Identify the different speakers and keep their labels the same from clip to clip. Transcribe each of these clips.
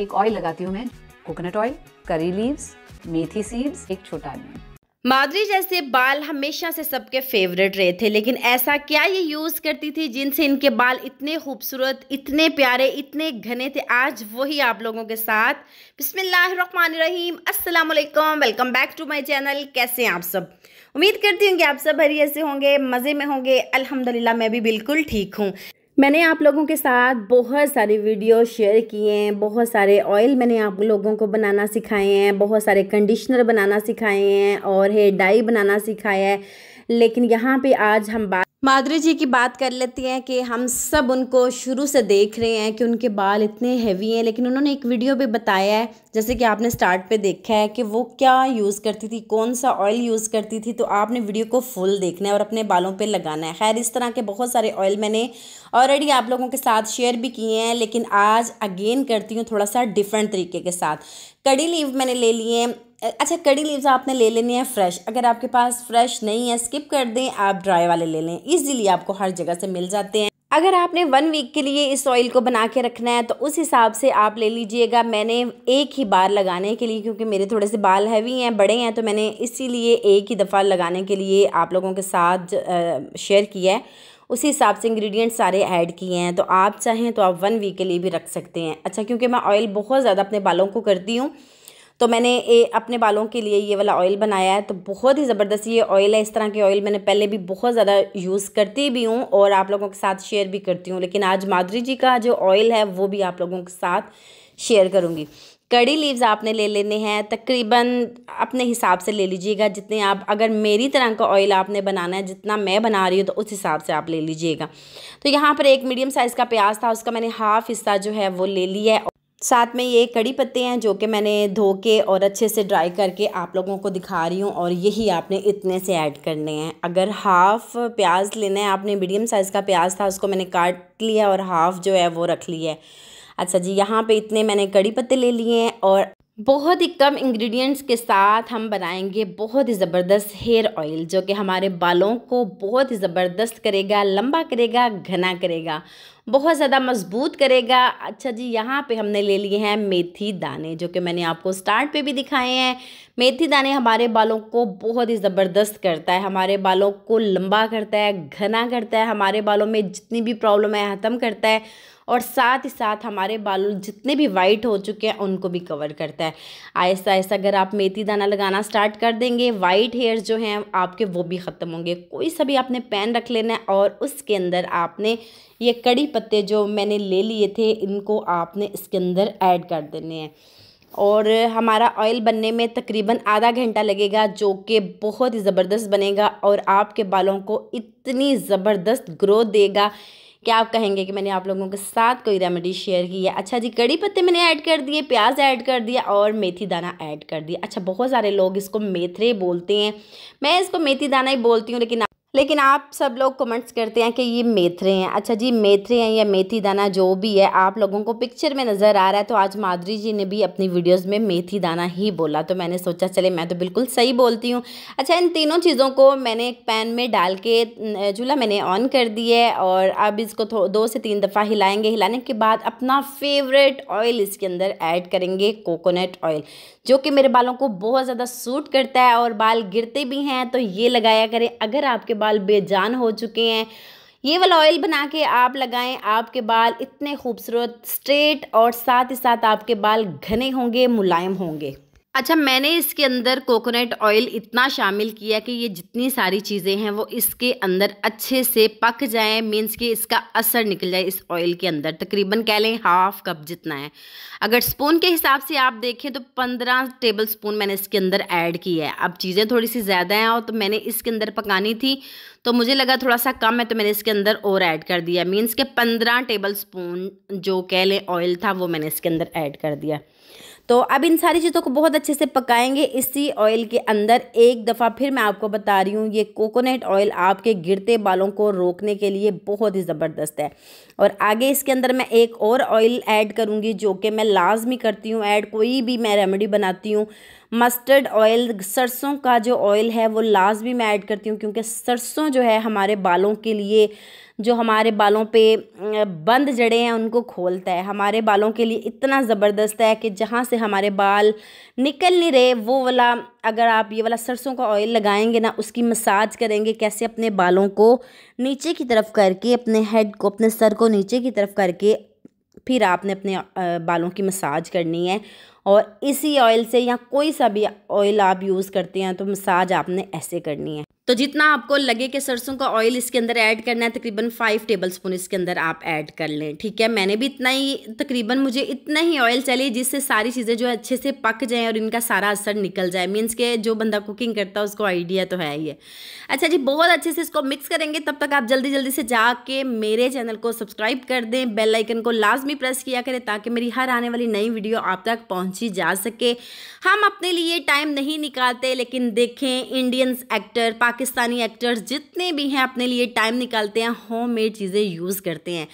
Speaker 1: एक ऑयल लगाती हूँ मैं कोकोनट ऑयल करी लीव्स मेथी सीड्स एक छोटा अनियन माधुरी जैसे बाल हमेशा से सबके फेवरेट रहे थे लेकिन ऐसा क्या ये यूज़ करती थी जिनसे इनके बाल इतने खूबसूरत इतने प्यारे इतने घने थे आज वही आप लोगों के साथ बिसमीम अस्सलाम वालेकुम welcome back to my channel कैसे हैं आप सब उम्मीद करती हूँ कि आप सब हरी ऐसे होंगे मज़े में होंगे अल्हम्दुलिल्लाह मैं भी बिल्कुल ठीक हूँ मैंने आप लोगों के साथ बहुत सारे वीडियो शेयर किए हैं बहुत सारे ऑयल मैंने आप लोगों को बनाना सिखाए हैं बहुत सारे कंडीशनर बनाना सिखाए हैं और हेयर डाई बनाना सिखाया है लेकिन यहाँ पे आज हम बात माधुरी जी की बात कर लेती हैं कि हम सब उनको शुरू से देख रहे हैं कि उनके बाल इतने हैवी हैं लेकिन उन्होंने एक वीडियो भी बताया है जैसे कि आपने स्टार्ट पे देखा है कि वो क्या यूज़ करती थी कौन सा ऑयल यूज़ करती थी तो आपने वीडियो को फुल देखना है और अपने बालों पे लगाना है खैर इस तरह के बहुत सारे ऑयल मैंने ऑलरेडी आप लोगों के साथ शेयर भी किए हैं लेकिन आज अगेन करती हूँ थोड़ा सा डिफरेंट तरीके के साथ कड़ी लीव मैंने ले लिए अच्छा कड़ी लीव्स आपने ले लेनी है फ्रेश अगर आपके पास फ्रेश नहीं है स्किप कर दें आप ड्राई वाले ले लें इजीली आपको हर जगह से मिल जाते हैं अगर आपने वन वीक के लिए इस ऑयल को बना के रखना है तो उस हिसाब से आप ले लीजिएगा मैंने एक ही बार लगाने के लिए क्योंकि मेरे थोड़े से बाल हैवी हैं बड़े हैं तो मैंने इसीलिए एक ही दफ़ा लगाने के लिए आप लोगों के साथ शेयर किया है उसी हिसाब से इंग्रेडिएंट्स सारे ऐड किए हैं तो आप चाहें तो आप वन वीक के लिए भी रख सकते हैं अच्छा क्योंकि मैं ऑयल बहुत ज़्यादा अपने बालों को करती हूँ तो मैंने ए, अपने बालों के लिए ये वाला ऑयल बनाया है तो बहुत ही ज़बरदस्त ये ऑयल है इस तरह के ऑयल मैंने पहले भी बहुत ज़्यादा यूज़ करती भी हूँ और आप लोगों के साथ शेयर भी करती हूँ लेकिन आज माधुरी जी का जो ऑयल है वो भी आप लोगों के साथ शेयर करूँगी कड़ी लीव्स आपने ले लेने हैं तकरीबन अपने हिसाब से ले लीजिएगा जितने आप अगर मेरी तरह का ऑयल आपने बनाना है जितना मैं बना रही हूँ तो उस हिसाब से आप ले लीजिएगा तो यहाँ पर एक मीडियम साइज़ का प्याज था उसका मैंने हाफ़ हिस्सा जो है वो ले लिया है साथ में ये कड़ी पत्ते हैं जो कि मैंने धो के और अच्छे से ड्राई करके आप लोगों को दिखा रही हूँ और यही आपने इतने से ऐड करने हैं अगर हाफ़ प्याज लेना है आपने मीडियम साइज़ का प्याज था उसको मैंने काट लिया और हाफ़ जो है वो रख लिया है अच्छा जी यहाँ पे इतने मैंने कड़ी पत्ते ले लिए हैं और बहुत ही कम इंग्रेडिएंट्स के साथ हम बनाएंगे बहुत ही ज़बरदस्त हेयर ऑयल जो कि हमारे बालों को बहुत ही ज़बरदस्त करेगा लंबा करेगा घना करेगा बहुत ज़्यादा मजबूत करेगा अच्छा जी यहाँ पे हमने ले लिए हैं मेथी दाने जो कि मैंने आपको स्टार्ट पे भी दिखाए हैं मेथी दाने हमारे बालों को बहुत ही ज़बरदस्त करता है हमारे बालों को लंबा करता है घना करता है हमारे बालों में जितनी भी प्रॉब्लम है ख़त्म करता है और साथ ही साथ हमारे बालों जितने भी वाइट हो चुके हैं उनको भी कवर करता है आहिस्ता आहिस्ता अगर आप मेथी दाना लगाना स्टार्ट कर देंगे वाइट हेयर जो हैं आपके वो भी ख़त्म होंगे कोई सा भी आपने पैन रख लेना है और उसके अंदर आपने ये कड़ी पत्ते जो मैंने ले लिए थे इनको आपने इसके अंदर ऐड कर देने हैं और हमारा ऑयल बनने में तकरीबन आधा घंटा लगेगा जो कि बहुत ही ज़बरदस्त बनेगा और आपके बालों को इतनी ज़बरदस्त ग्रोथ देगा क्या आप कहेंगे कि मैंने आप लोगों के साथ कोई रेमेडी शेयर की है अच्छा जी कड़ी पत्ते मैंने ऐड कर दिए प्याज ऐड कर दिया और मेथी दाना ऐड कर दिया अच्छा बहुत सारे लोग इसको मेथरे बोलते हैं मैं इसको मेथी दाना ही बोलती हूँ लेकिन लेकिन आप सब लोग कमेंट्स करते हैं कि ये मेथरे हैं अच्छा जी मेथरे हैं या मेथी दाना जो भी है आप लोगों को पिक्चर में नज़र आ रहा है तो आज माधुरी जी ने भी अपनी वीडियोस में मेथी दाना ही बोला तो मैंने सोचा चले मैं तो बिल्कुल सही बोलती हूँ अच्छा इन तीनों चीज़ों को मैंने एक पैन में डाल के चूल्हा मैंने ऑन कर दिया है और अब इसको दो से तीन दफ़ा हिलाएँगे हिलाने के बाद अपना फेवरेट ऑयल इसके अंदर ऐड करेंगे कोकोनट ऑयल जो कि मेरे बालों को बहुत ज़्यादा सूट करता है और बाल गिरते भी हैं तो ये लगाया करें अगर आपके बाल बेजान हो चुके हैं ये वाला ऑयल बना के आप लगाएं आपके बाल इतने खूबसूरत स्ट्रेट और साथ ही साथ आपके बाल घने होंगे मुलायम होंगे अच्छा मैंने इसके अंदर कोकोनट ऑयल इतना शामिल किया कि ये जितनी सारी चीज़ें हैं वो इसके अंदर अच्छे से पक जाएं मीन्स कि इसका असर निकल जाए इस ऑयल के अंदर तकरीबन कह लें हाफ कप जितना है अगर स्पून के हिसाब से आप देखें तो पंद्रह टेबल स्पून मैंने इसके अंदर ऐड किया है अब चीज़ें थोड़ी सी ज़्यादा हैं और तो मैंने इसके अंदर पकानी थी तो मुझे लगा थोड़ा सा कम है तो मैंने इसके अंदर और ऐड कर दिया मीन्स के पंद्रह टेबल स्पून जो कह लें ऑयल था वो मैंने इसके अंदर ऐड कर दिया तो अब इन सारी चीज़ों को बहुत अच्छे से पकाएंगे इसी ऑयल के अंदर एक दफ़ा फिर मैं आपको बता रही हूँ ये कोकोनट ऑयल आपके गिरते बालों को रोकने के लिए बहुत ही ज़बरदस्त है और आगे इसके अंदर मैं एक और ऑयल ऐड करूँगी जो कि मैं लाजमी करती हूँ ऐड कोई भी मैं रेमेडी बनाती हूँ मस्टर्ड ऑयल सरसों का जो ऑयल है वो लास्ट भी मैं ऐड करती हूँ क्योंकि सरसों जो है हमारे बालों के लिए जो हमारे बालों पे बंद जड़े हैं उनको खोलता है हमारे बालों के लिए इतना ज़बरदस्त है कि जहाँ से हमारे बाल निकल नहीं रहे वो वाला अगर आप ये वाला सरसों का ऑयल लगाएंगे ना उसकी मसाज करेंगे कैसे अपने बालों को नीचे की तरफ करके अपने हेड को अपने सर को नीचे की तरफ करके फिर आपने अपने बालों की मसाज करनी है और इसी ऑयल से या कोई सा भी ऑयल आप यूज़ करते हैं तो मसाज आपने ऐसे करनी है तो जितना आपको लगे कि सरसों का ऑयल इसके अंदर ऐड करना है तकरीबन फाइव टेबल स्पून इसके अंदर आप ऐड कर लें ठीक है मैंने भी इतना ही तकरीबन मुझे इतना ही ऑयल चाहिए जिससे सारी चीज़ें जो है अच्छे से पक जाएँ और इनका सारा असर निकल जाए मीन्स के जो बंदा कुकिंग करता है उसको आइडिया तो है ही है अच्छा जी बहुत अच्छे से इसको मिक्स करेंगे तब तक आप जल्दी जल्दी से जाके मेरे चैनल को सब्सक्राइब कर दें बेल आइकन को लाजमी प्रेस किया करें ताकि मेरी हर आने वाली नई वीडियो आप तक पहुंची जा सके हम अपने लिए टाइम नहीं निकालते लेकिन देखें Indians actor Pakistan Pakistani actors जितने भी हैं अपने लिए टाइम निकालते हैं होम मेड चीज़ें यूज़ करते हैं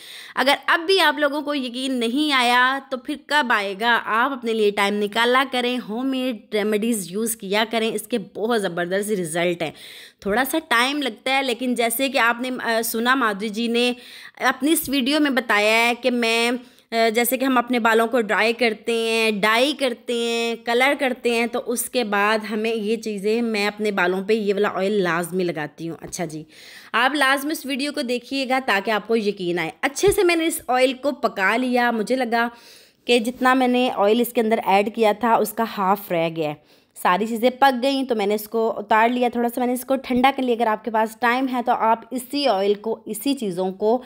Speaker 1: अगर अब भी आप लोगों को यकीन नहीं आया तो फिर कब आएगा आप अपने लिए टाइम निकाला करें होम मेड रेमेडीज़ यूज़ किया करें इसके बहुत ज़बरदस्त रिज़ल्ट हैं थोड़ा सा टाइम लगता है लेकिन जैसे कि आपने सुना माधुरी जी ने अपनी इस वीडियो में बताया है कि मैं जैसे कि हम अपने बालों को ड्राई करते हैं डाई करते हैं कलर करते हैं तो उसके बाद हमें ये चीज़ें मैं अपने बालों पे ये वाला ऑयल लाजमी लगाती हूँ अच्छा जी आप लाजमी इस वीडियो को देखिएगा ताकि आपको यकीन आए अच्छे से मैंने इस ऑयल को पका लिया मुझे लगा कि जितना मैंने ऑयल इसके अंदर ऐड किया था उसका हाफ़ रह गया है सारी चीज़ें पक गई तो मैंने इसको उतार लिया थोड़ा सा मैंने इसको ठंडा कर लिया अगर आपके पास टाइम है तो आप इसी ऑयल को इसी चीज़ों को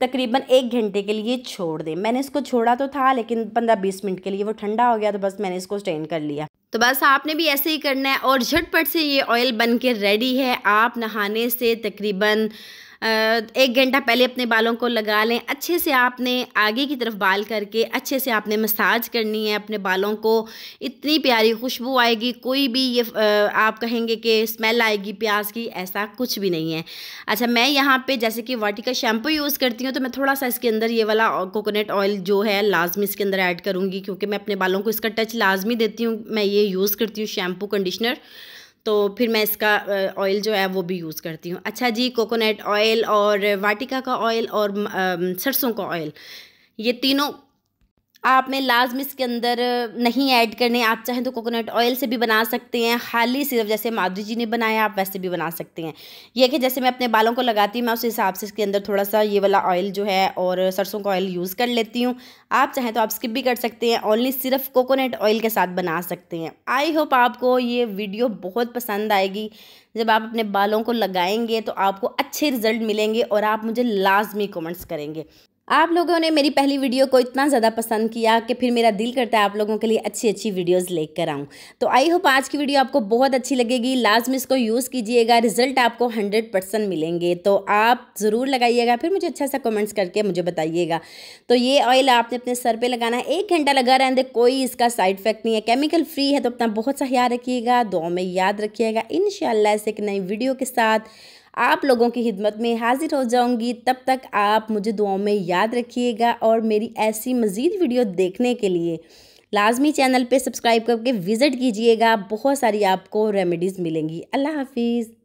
Speaker 1: तकरीबन एक घंटे के लिए छोड़ दें मैंने इसको छोड़ा तो था लेकिन पंद्रह बीस मिनट के लिए वो ठंडा हो गया तो बस मैंने इसको स्टेन कर लिया तो बस आपने भी ऐसे ही करना है और झटपट से ये ऑयल बन के रेडी है आप नहाने से तकरीबन एक घंटा पहले अपने बालों को लगा लें अच्छे से आपने आगे की तरफ बाल करके अच्छे से आपने मसाज करनी है अपने बालों को इतनी प्यारी खुशबू आएगी कोई भी ये आप कहेंगे कि स्मेल आएगी प्याज की ऐसा कुछ भी नहीं है अच्छा मैं यहाँ पे जैसे कि वाटिका शैम्पू यूज़ करती हूँ तो मैं थोड़ा सा इसके अंदर ये वाला कोकोनट ऑयल जो है लाजमी इसके अंदर ऐड करूँगी क्योंकि मैं अपने बालों को इसका टच लाजमी देती हूँ मैं ये यूज़ करती हूँ शैम्पू कंडीशनर तो फिर मैं इसका ऑयल जो है वो भी यूज़ करती हूँ अच्छा जी कोकोनट ऑयल और वाटिका का ऑयल और सरसों का ऑयल ये तीनों आप में लाजम इसके अंदर नहीं ऐड करने आप चाहें तो कोकोनट ऑयल से भी बना सकते हैं खाली सिर्फ जैसे माधुरी जी ने बनाया आप वैसे भी बना सकते हैं यह कि जैसे मैं अपने बालों को लगाती हूँ मैं उस हिसाब से इसके अंदर थोड़ा सा ये वाला ऑयल जो है और सरसों का ऑयल यूज़ कर लेती हूँ आप चाहें तो आप स्किप भी कर सकते हैं ओनली सिर्फ कोकोनट ऑयल के साथ बना सकते हैं आई होप आपको ये वीडियो बहुत पसंद आएगी जब आप अपने बालों को लगाएंगे तो आपको अच्छे रिज़ल्ट मिलेंगे और आप मुझे लाजमी कमेंट्स करेंगे आप लोगों ने मेरी पहली वीडियो को इतना ज़्यादा पसंद किया कि फिर मेरा दिल करता है आप लोगों के लिए अच्छी अच्छी वीडियोस लेकर आऊँ तो आई होप आज की वीडियो आपको बहुत अच्छी लगेगी लास्ट में इसको यूज़ कीजिएगा रिजल्ट आपको 100 परसेंट मिलेंगे तो आप ज़रूर लगाइएगा फिर मुझे अच्छा सा कमेंट्स करके मुझे बताइएगा तो ये ऑयल आपने अपने सर पर लगाना है एक घंटा लगा रहने कोई इसका साइड इफेक्ट नहीं है केमिकल फ्री है तो अपना बहुत सा ख्याल रखिएगा दो में याद रखिएगा इन इसे एक नई वीडियो के साथ आप लोगों की खिदमत में हाजिर हो जाऊँगी तब तक आप मुझे दुआओं में याद रखिएगा और मेरी ऐसी मज़ीद वीडियो देखने के लिए लाजमी चैनल पे सब्सक्राइब करके विज़िट कीजिएगा बहुत सारी आपको रेमेडीज़ मिलेंगी अल्लाह हाफिज़